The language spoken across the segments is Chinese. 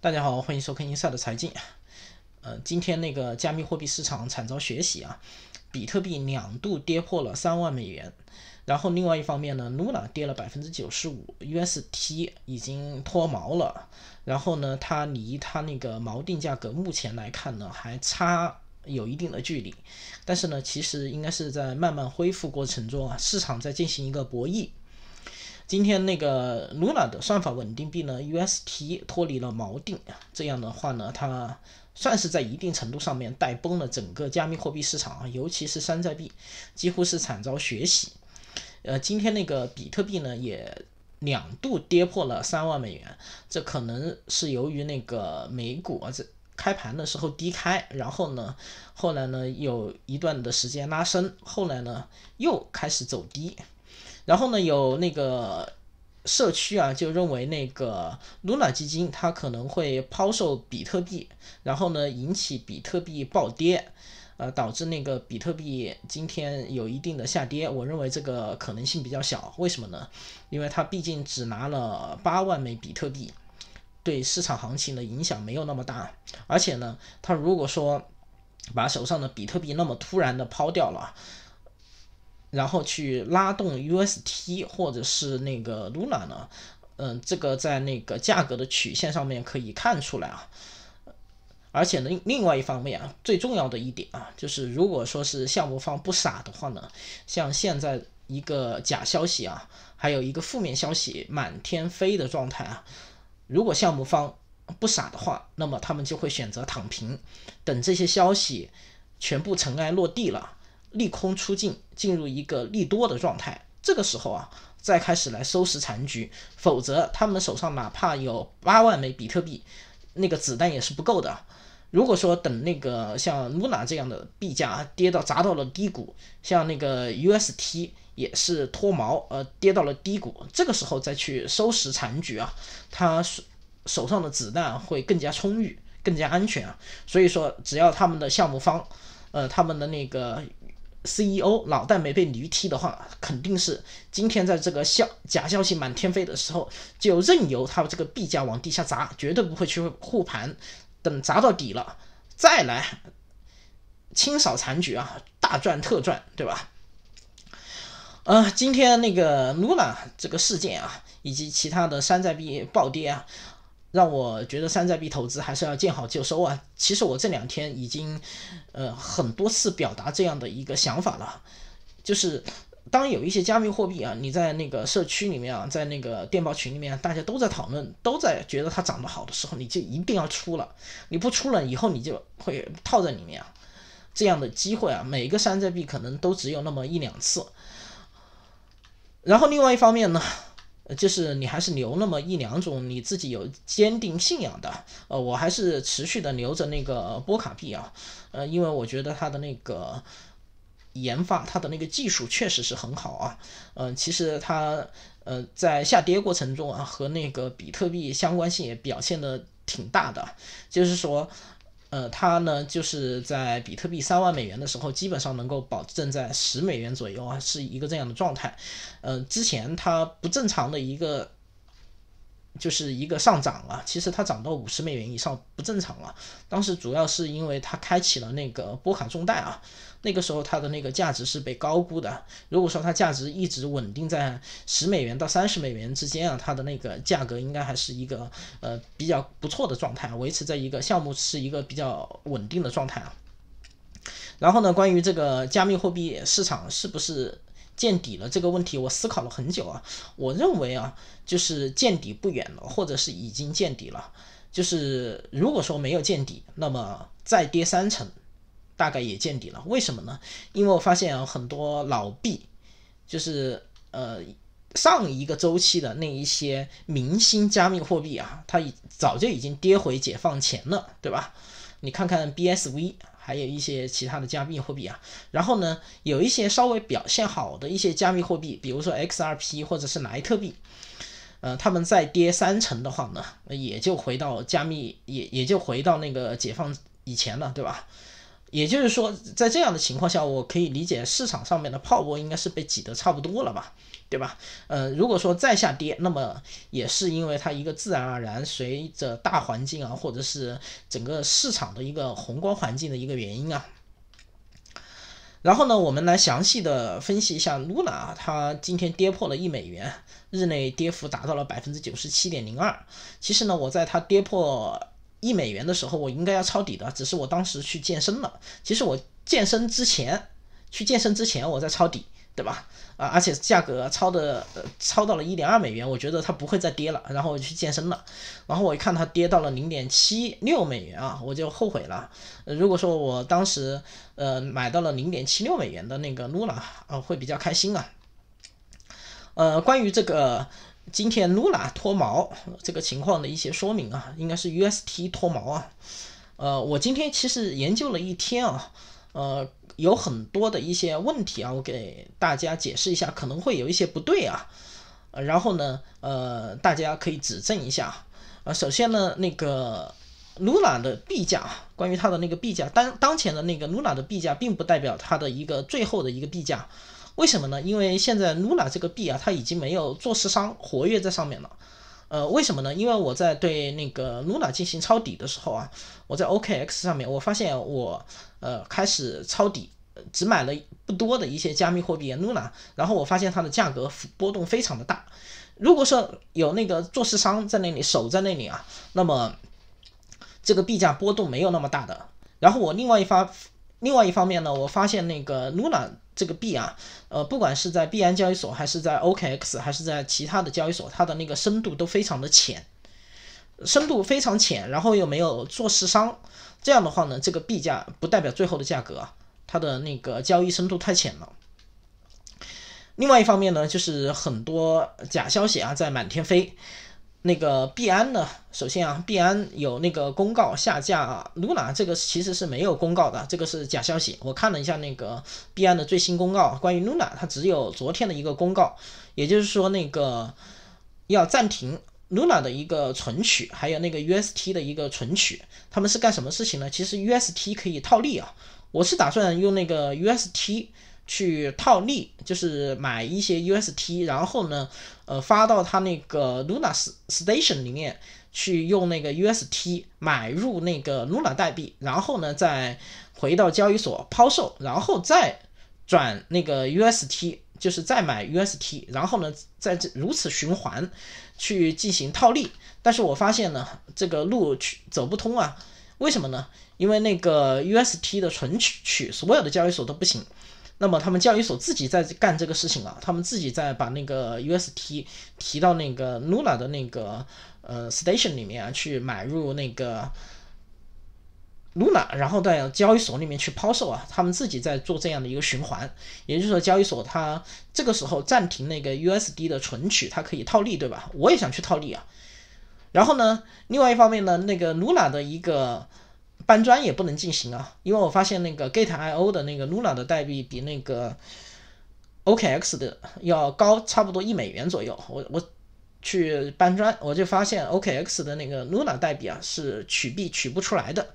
大家好，欢迎收看英赛的财经。呃，今天那个加密货币市场惨遭血洗啊，比特币两度跌破了三万美元。然后另外一方面呢，Luna 跌了百分之九十五，UST 已经脱锚了。然后呢，它离它那个锚定价格，目前来看呢，还差有一定的距离。但是呢，其实应该是在慢慢恢复过程中啊，市场在进行一个博弈。今天那个 Luna 的算法稳定币呢 UST 脱离了锚定，这样的话呢，它算是在一定程度上面带崩了整个加密货币市场啊，尤其是山寨币，几乎是惨遭血洗。呃，今天那个比特币呢也两度跌破了三万美元，这可能是由于那个美股啊，这开盘的时候低开，然后呢，后来呢有一段的时间拉升，后来呢又开始走低。然后呢，有那个社区啊，就认为那个 Luna 基金它可能会抛售比特币，然后呢引起比特币暴跌，呃，导致那个比特币今天有一定的下跌。我认为这个可能性比较小，为什么呢？因为它毕竟只拿了八万枚比特币，对市场行情的影响没有那么大。而且呢，他如果说把手上的比特币那么突然的抛掉了。然后去拉动 UST 或者是那个 Luna 呢？嗯，这个在那个价格的曲线上面可以看出来啊。而且呢，另外一方面啊，最重要的一点啊，就是如果说是项目方不傻的话呢，像现在一个假消息啊，还有一个负面消息满天飞的状态啊，如果项目方不傻的话，那么他们就会选择躺平，等这些消息全部尘埃落地了。利空出尽，进入一个利多的状态。这个时候啊，再开始来收拾残局，否则他们手上哪怕有八万枚比特币，那个子弹也是不够的。如果说等那个像 Luna 这样的币价跌到砸到了低谷，像那个 UST 也是脱毛呃跌到了低谷，这个时候再去收拾残局啊，他手手上的子弹会更加充裕，更加安全啊。所以说，只要他们的项目方，呃，他们的那个。CEO 脑袋没被驴踢的话，肯定是今天在这个消假消息满天飞的时候，就任由他这个币价往地下砸，绝对不会去护盘，等砸到底了再来清扫残局啊，大赚特赚，对吧？呃，今天那个 Luna 这个事件啊，以及其他的山寨币暴跌啊。让我觉得山寨币投资还是要见好就收啊。其实我这两天已经，呃，很多次表达这样的一个想法了，就是当有一些加密货币啊，你在那个社区里面啊，在那个电报群里面，大家都在讨论，都在觉得它涨得好的时候，你就一定要出了，你不出了以后，你就会套在里面。啊。这样的机会啊，每一个山寨币可能都只有那么一两次。然后另外一方面呢。就是你还是留那么一两种你自己有坚定信仰的，呃，我还是持续的留着那个波卡币啊，呃，因为我觉得它的那个研发，它的那个技术确实是很好啊，嗯，其实它呃在下跌过程中啊，和那个比特币相关性也表现的挺大的，就是说。呃，它呢，就是在比特币三万美元的时候，基本上能够保证在十美元左右啊，是一个这样的状态。呃，之前它不正常的一个。就是一个上涨了，其实它涨到五十美元以上不正常了。当时主要是因为它开启了那个波卡中贷啊，那个时候它的那个价值是被高估的。如果说它价值一直稳定在十美元到三十美元之间啊，它的那个价格应该还是一个呃比较不错的状态，维持在一个项目是一个比较稳定的状态啊。然后呢，关于这个加密货币市场是不是？见底了这个问题，我思考了很久啊。我认为啊，就是见底不远了，或者是已经见底了。就是如果说没有见底，那么再跌三成，大概也见底了。为什么呢？因为我发现啊，很多老币，就是呃上一个周期的那一些明星加密货币啊，它已早就已经跌回解放前了，对吧？你看看 BSV。还有一些其他的加密货币啊，然后呢，有一些稍微表现好的一些加密货币，比如说 XRP 或者是莱特币，呃，他们再跌三成的话呢，也就回到加密，也也就回到那个解放以前了，对吧？也就是说，在这样的情况下，我可以理解市场上面的泡沫应该是被挤得差不多了吧，对吧？呃，如果说再下跌，那么也是因为它一个自然而然随着大环境啊，或者是整个市场的一个宏观环境的一个原因啊。然后呢，我们来详细的分析一下 Luna 啊，它今天跌破了一美元，日内跌幅达到了百分之九十七点零二。其实呢，我在它跌破。一美元的时候，我应该要抄底的，只是我当时去健身了。其实我健身之前，去健身之前我在抄底，对吧？啊，而且价格抄的，抄到了一点二美元，我觉得它不会再跌了。然后我去健身了，然后我一看它跌到了零点七六美元啊，我就后悔了。如果说我当时呃买到了零点七六美元的那个 Luna 啊，会比较开心啊。呃，关于这个。今天 Luna 脱毛这个情况的一些说明啊，应该是 UST 脱毛啊。呃，我今天其实研究了一天啊，呃，有很多的一些问题啊，我给大家解释一下，可能会有一些不对啊。然后呢，呃，大家可以指正一下呃，首先呢，那个 Luna 的币价，关于它的那个币价，当当前的那个 Luna 的币价，并不代表它的一个最后的一个币价。为什么呢？因为现在 Luna 这个币啊，它已经没有做市商活跃在上面了。呃，为什么呢？因为我在对那个 Luna 进行抄底的时候啊，我在 OKX 上面，我发现我呃开始抄底，只买了不多的一些加密货币 Luna，然后我发现它的价格波动非常的大。如果说有那个做市商在那里守在那里啊，那么这个币价波动没有那么大的。然后我另外一方，另外一方面呢，我发现那个 Luna。这个币啊，呃，不管是在币安交易所，还是在 OKX，还是在其他的交易所，它的那个深度都非常的浅，深度非常浅，然后又没有做市商，这样的话呢，这个币价不代表最后的价格，它的那个交易深度太浅了。另外一方面呢，就是很多假消息啊在满天飞。那个币安呢？首先啊，币安有那个公告下架 Luna 这个其实是没有公告的，这个是假消息。我看了一下那个币安的最新公告，关于 Luna 它只有昨天的一个公告，也就是说那个要暂停 Luna 的一个存取，还有那个 UST 的一个存取，他们是干什么事情呢？其实 UST 可以套利啊，我是打算用那个 UST。去套利，就是买一些 UST，然后呢，呃，发到他那个 Luna Station 里面去，用那个 UST 买入那个 Luna 代币，然后呢，再回到交易所抛售，然后再转那个 UST，就是再买 UST，然后呢，在这如此循环去进行套利。但是我发现呢，这个路去走不通啊，为什么呢？因为那个 UST 的存取，所有的交易所都不行。那么他们交易所自己在干这个事情啊，他们自己在把那个 UST 提到那个 Luna 的那个呃 station 里面啊，去买入那个 Luna，然后在交易所里面去抛售啊，他们自己在做这样的一个循环。也就是说，交易所它这个时候暂停那个 USD 的存取，它可以套利，对吧？我也想去套利啊。然后呢，另外一方面呢，那个 Luna 的一个。搬砖也不能进行啊，因为我发现那个 Gate I O 的那个 Luna 的代币比那个 OKX 的要高，差不多一美元左右。我我去搬砖，我就发现 OKX 的那个 Luna 代币啊是取币取不出来的。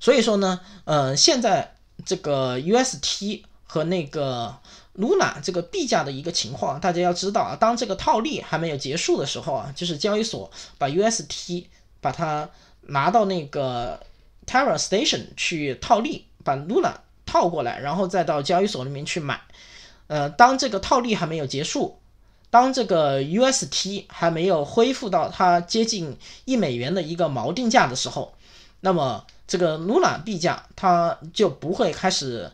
所以说呢，嗯，现在这个 UST 和那个 Luna 这个币价的一个情况，大家要知道啊，当这个套利还没有结束的时候啊，就是交易所把 UST 把它。拿到那个 Terra Station 去套利，把 Luna 套过来，然后再到交易所里面去买。呃，当这个套利还没有结束，当这个 UST 还没有恢复到它接近一美元的一个锚定价的时候，那么这个 Luna 币价它就不会开始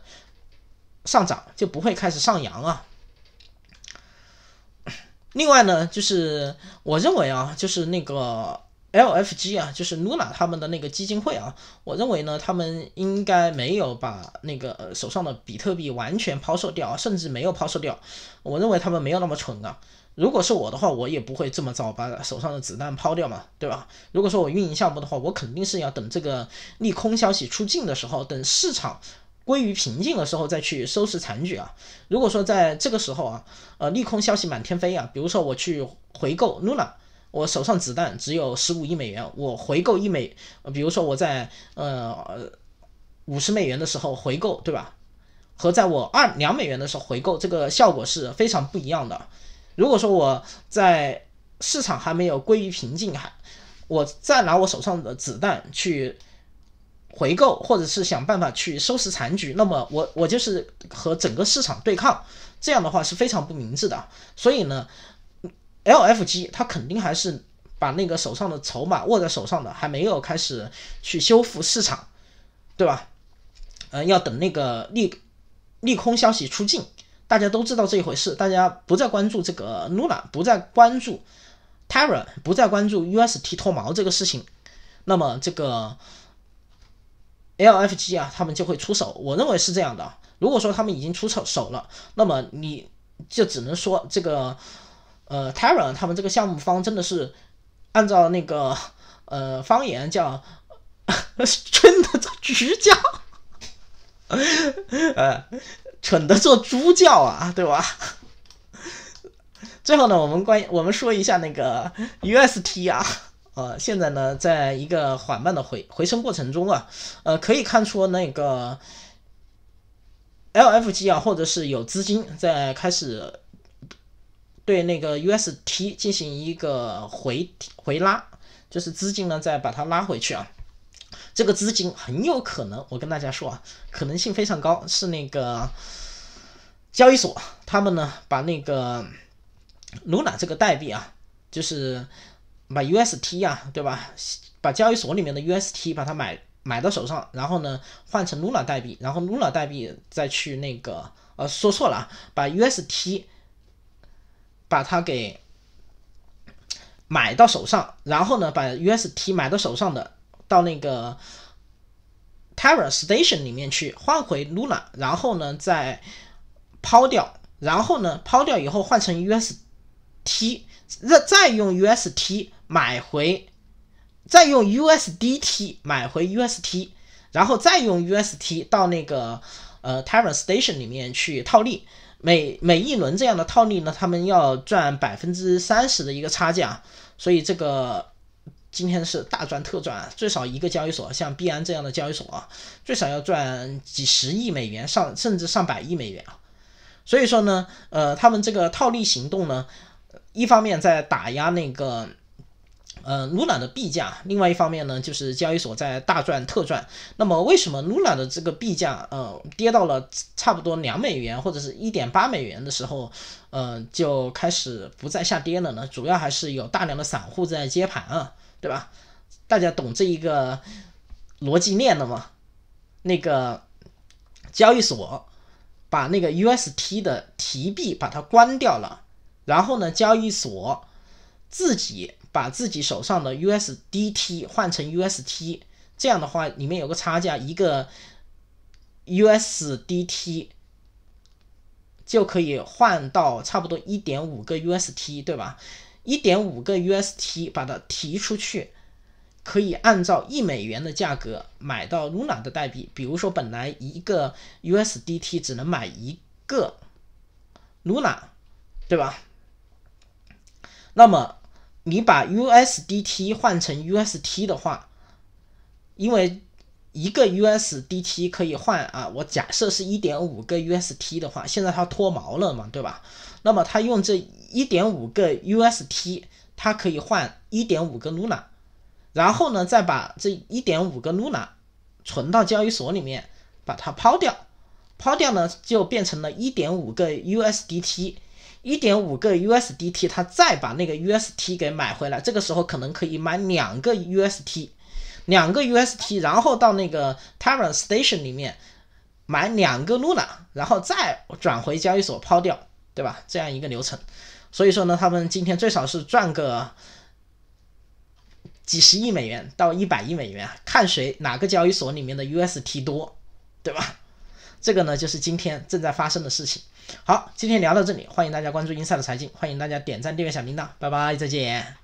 上涨，就不会开始上扬啊。另外呢，就是我认为啊，就是那个。LFG 啊，就是 Nuna 他们的那个基金会啊，我认为呢，他们应该没有把那个手上的比特币完全抛售掉啊，甚至没有抛售掉。我认为他们没有那么蠢啊。如果是我的话，我也不会这么早把手上的子弹抛掉嘛，对吧？如果说我运营项目的话，我肯定是要等这个利空消息出尽的时候，等市场归于平静的时候再去收拾残局啊。如果说在这个时候啊，呃，利空消息满天飞啊，比如说我去回购 Nuna。我手上子弹只有十五亿美元，我回购一美，比如说我在呃五十美元的时候回购，对吧？和在我二两美元的时候回购，这个效果是非常不一样的。如果说我在市场还没有归于平静，还我再拿我手上的子弹去回购，或者是想办法去收拾残局，那么我我就是和整个市场对抗，这样的话是非常不明智的。所以呢。LFG 它肯定还是把那个手上的筹码握在手上的，还没有开始去修复市场，对吧？呃，要等那个利利空消息出尽，大家都知道这一回事，大家不再关注这个 Nuna，不再关注 Terra，不再关注 UST 脱毛这个事情，那么这个 LFG 啊，他们就会出手。我认为是这样的。如果说他们已经出手手了，那么你就只能说这个。呃 t a r a 他们这个项目方真的是按照那个呃方言叫，蠢的做猪教，呃蠢的做猪教啊，对吧？最后呢，我们关我们说一下那个 UST 啊，呃，现在呢，在一个缓慢的回回升过程中啊，呃，可以看出那个 LFG 啊，或者是有资金在开始。对那个 UST 进行一个回回拉，就是资金呢再把它拉回去啊。这个资金很有可能，我跟大家说啊，可能性非常高，是那个交易所他们呢把那个 Luna 这个代币啊，就是把 UST 啊，对吧？把交易所里面的 UST 把它买买到手上，然后呢换成 Luna 代币，然后 Luna 代币再去那个呃说错了啊，把 UST。把它给买到手上，然后呢，把 UST 买到手上的，到那个 Terra Station 里面去换回 Luna，然后呢再抛掉，然后呢抛掉以后换成 UST，再再用 UST 买回，再用 USDT 买回 UST，然后再用 UST 到那个呃 Terra Station 里面去套利。每每一轮这样的套利呢，他们要赚百分之三十的一个差价，所以这个今天是大赚特赚，最少一个交易所，像币安这样的交易所啊，最少要赚几十亿美元上，甚至上百亿美元啊。所以说呢，呃，他们这个套利行动呢，一方面在打压那个。呃，Luna 的币价，另外一方面呢，就是交易所在大赚特赚。那么，为什么 Luna 的这个币价呃跌到了差不多两美元或者是一点八美元的时候，呃就开始不再下跌了呢？主要还是有大量的散户在接盘啊，对吧？大家懂这一个逻辑链的吗？那个交易所把那个 UST 的提币把它关掉了，然后呢，交易所自己。把自己手上的 USDT 换成 UST，这样的话里面有个差价，一个 USDT 就可以换到差不多一点五个 UST，对吧？一点五个 UST 把它提出去，可以按照一美元的价格买到 Luna 的代币。比如说，本来一个 USDT 只能买一个 Luna，对吧？那么你把 USDT 换成 UST 的话，因为一个 USDT 可以换啊，我假设是一点五个 UST 的话，现在它脱毛了嘛，对吧？那么它用这一点五个 UST，它可以换一点五个 Luna，然后呢，再把这一点五个 Luna 存到交易所里面，把它抛掉，抛掉呢，就变成了一点五个 USDT。一点五个 USDT，他再把那个 UST 给买回来，这个时候可能可以买两个 UST，两个 UST，然后到那个 Terra Station 里面买两个 Luna，然后再转回交易所抛掉，对吧？这样一个流程。所以说呢，他们今天最少是赚个几十亿美元到一百亿美元，看谁哪个交易所里面的 UST 多，对吧？这个呢就是今天正在发生的事情。好，今天聊到这里，欢迎大家关注英赛的财经，欢迎大家点赞、订阅、小铃铛，拜拜，再见。